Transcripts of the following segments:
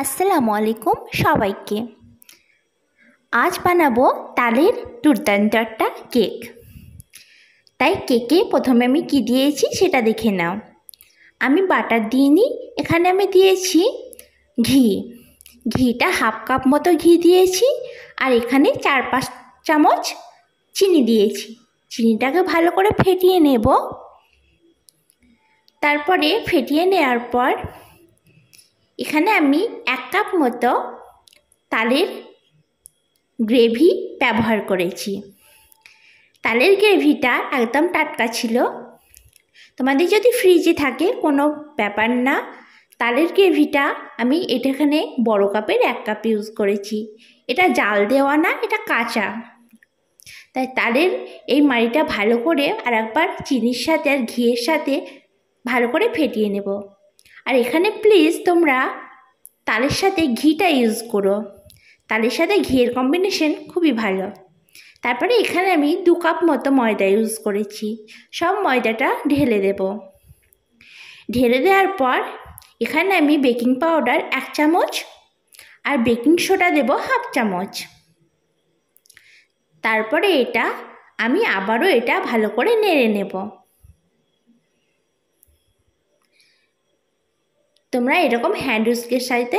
আসসালামু আলাইকুম সবাইকে আজ বানাবো তালের দুর্দান্ত একটা কেক তাই কেকে প্রথমে আমি কি দিয়েছি সেটা দেখে নাও আমি বাটার নিই এখানে আমি দিয়েছি ঘি ঘিটা হাফ কাপ মতো ঘি দিয়েছি আর এখানে চার পাঁচ চামচ চিনি দিয়েছি চিনিটাকে ভালো করে ফেটিয়ে নেব তারপরে ফেটিয়ে নেওয়ার পর এখানে আমি এক কাপ মতো তালের গ্রেভি ব্যবহার করেছি তালের গ্রেভিটা একদম টাটকা ছিল তোমাদের যদি ফ্রিজে থাকে কোনো ব্যাপার না তালের গ্রেভিটা আমি এটাখানে বড় কাপের এক কাপ ইউজ করেছি এটা জাল দেওয়া না এটা কাঁচা তাই তালের এই মাড়িটা ভালো করে আর একবার চিনির সাথে আর ঘিয়ের সাথে ভালো করে ফেটিয়ে নেব আর এখানে প্লিজ তোমরা তালের সাথে ঘিটা ইউজ করো তালের সাথে ঘিয়ের কম্বিনেশন খুবই ভালো তারপরে এখানে আমি দু কাপ মতো ময়দা ইউজ করেছি সব ময়দাটা ঢেলে দেব ঢেলে দেওয়ার পর এখানে আমি বেকিং পাউডার এক চামচ আর বেকিং সোডা দেব হাফ চামচ তারপরে এটা আমি আবারও এটা ভালো করে নেড়ে নেবো তোমরা এরকম হ্যান্ড উইস্কের সাথে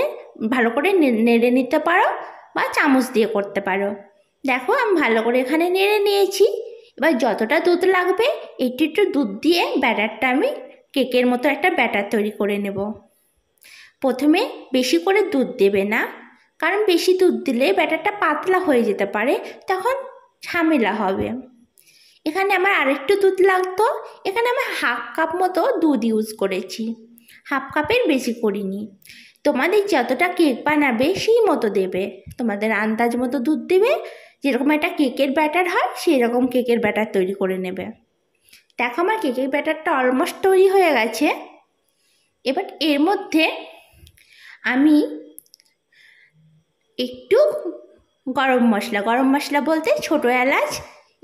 ভালো করে নেড়ে নিতে পারো বা চামচ দিয়ে করতে পারো দেখো আমি ভালো করে এখানে নেড়ে নিয়েছি এবার যতটা দুধ লাগবে একটু একটু দুধ দিয়ে ব্যাটারটা আমি কেকের মতো একটা ব্যাটার তৈরি করে নেব প্রথমে বেশি করে দুধ দেবে না কারণ বেশি দুধ দিলে ব্যাটারটা পাতলা হয়ে যেতে পারে তখন ঝামেলা হবে এখানে আমার আরেকটু দুধ লাগতো এখানে আমি হাফ কাপ মতো দুধ ইউজ করেছি হাফ কাপের বেশি করিনি তোমাদের যতটা কেক বানাবে সেই মতো দেবে তোমাদের আন্দাজ মতো দুধ দেবে যেরকম একটা কেকের ব্যাটার হয় সেই রকম কেকের ব্যাটার তৈরি করে নেবে দেখো আমার কেকের ব্যাটারটা অলমোস্ট তৈরি হয়ে গেছে এবার এর মধ্যে আমি একটু গরম মশলা গরম মশলা বলতে ছোটো এলাচ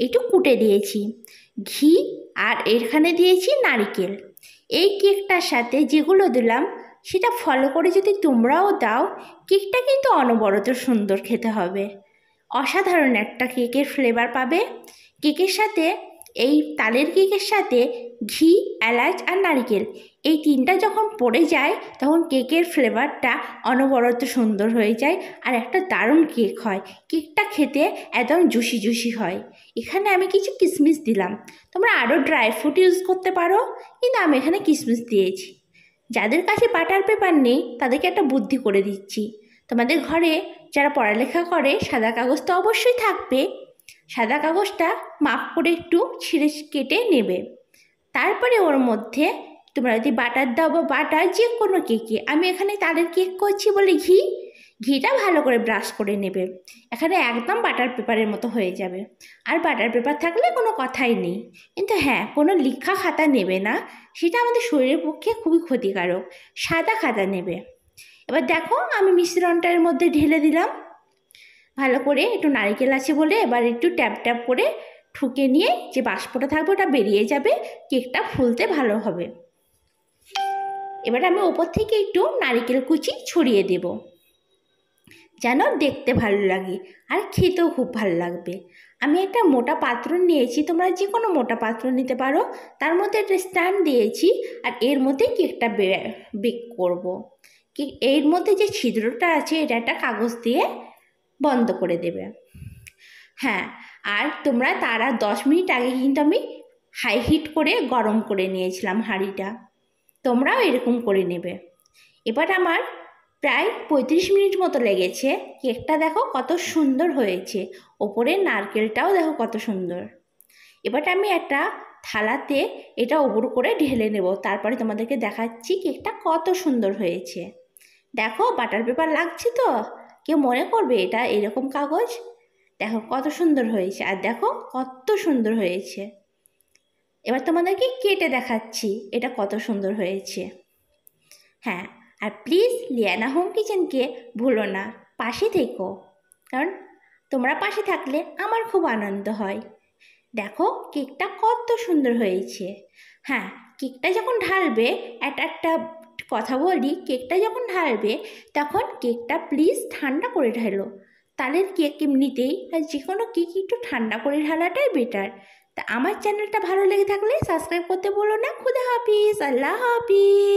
একটু কুটে দিয়েছি ঘি আর এরখানে দিয়েছি নারিকেল এই কেকটার সাথে যেগুলো দিলাম সেটা ফলো করে যদি তোমরাও দাও কেকটা কিন্তু অনবরত সুন্দর খেতে হবে অসাধারণ একটা কেকের ফ্লেভার পাবে কেকের সাথে এই তালের কেকের সাথে ঘি এলাচ আর নারিকেল এই তিনটা যখন পড়ে যায় তখন কেকের ফ্লেভারটা অনবরত সুন্দর হয়ে যায় আর একটা দারুণ কেক হয় কেকটা খেতে একদম জুসি জুসি হয় এখানে আমি কিছু কিশমিশ দিলাম তোমরা আরও ড্রাই ফ্রুট ইউজ করতে পারো কিন্তু আমি এখানে কিশমিশ দিয়েছি যাদের কাছে বাটার পেপার নেই তাদেরকে একটা বুদ্ধি করে দিচ্ছি তোমাদের ঘরে যারা পড়ালেখা করে সাদা কাগজ তো অবশ্যই থাকবে সাদা কাগজটা মাপ করে একটু ছিঁড়ে কেটে নেবে তারপরে ওর মধ্যে তোমরা যদি বাটার দাও বা বাটার যে কোনো কেকে আমি এখানে তাদের কেক করছি বলে ঘি ঘিটা ভালো করে ব্রাশ করে নেবে এখানে একদম বাটার পেপারের মতো হয়ে যাবে আর বাটার পেপার থাকলে কোনো কথাই নেই কিন্তু হ্যাঁ কোনো লিখা খাতা নেবে না সেটা আমাদের শরীরের পক্ষে খুবই ক্ষতিকারক সাদা খাতা নেবে এবার দেখো আমি মিশ্রণটার মধ্যে ঢেলে দিলাম ভালো করে একটু নারিকেল আছে বলে এবার একটু ট্যাপ ট্যাপ করে ঠুকে নিয়ে যে বাষ্পটা থাকবে ওটা বেরিয়ে যাবে কেকটা ফুলতে ভালো হবে এবার আমি ওপর থেকে একটু নারিকেল কুচি ছড়িয়ে দেব যেন দেখতে ভালো লাগে আর খেতেও খুব ভালো লাগবে আমি একটা মোটা পাত্র নিয়েছি তোমরা যে কোনো মোটা পাত্র নিতে পারো তার মধ্যে একটা স্ট্যান্ড দিয়েছি আর এর মধ্যে কেকটা বেক করব। কেক এর মধ্যে যে ছিদ্রটা আছে এটা একটা কাগজ দিয়ে বন্ধ করে দেবে হ্যাঁ আর তোমরা তারা দশ মিনিট আগে কিন্তু আমি হাই হিট করে গরম করে নিয়েছিলাম হাঁড়িটা তোমরাও এরকম করে নেবে এবার আমার প্রায় পঁয়ত্রিশ মিনিট মতো লেগেছে কেকটা দেখো কত সুন্দর হয়েছে ওপরের নারকেলটাও দেখো কত সুন্দর এবার আমি একটা থালাতে এটা ওপর করে ঢেলে নেব তারপরে তোমাদেরকে দেখাচ্ছি কেকটা কত সুন্দর হয়েছে দেখো বাটার পেপার লাগছে তো কেউ মনে করবে এটা এরকম কাগজ দেখো কত সুন্দর হয়েছে আর দেখো কত সুন্দর হয়েছে এবার তোমাদেরকে কেটে দেখাচ্ছি এটা কত সুন্দর হয়েছে হ্যাঁ আর প্লিজ লিয়ানা হোম কিচেনকে ভুলো না পাশে থেকো কারণ তোমরা পাশে থাকলে আমার খুব আনন্দ হয় দেখো কেকটা কত সুন্দর হয়েছে হ্যাঁ কেকটা যখন ঢালবে একটা একটা কথা বলি কেকটা যখন ঢালবে তখন কেকটা প্লিজ ঠান্ডা করে ঢালো তালের কেক এমনিতেই আর যে কোনো কেক একটু ঠান্ডা করে ঢালাটাই বেটার তা আমার চ্যানেলটা ভালো লেগে থাকলে সাবস্ক্রাইব করতে বলো না খুদা হাফিজ আল্লাহ হাফিজ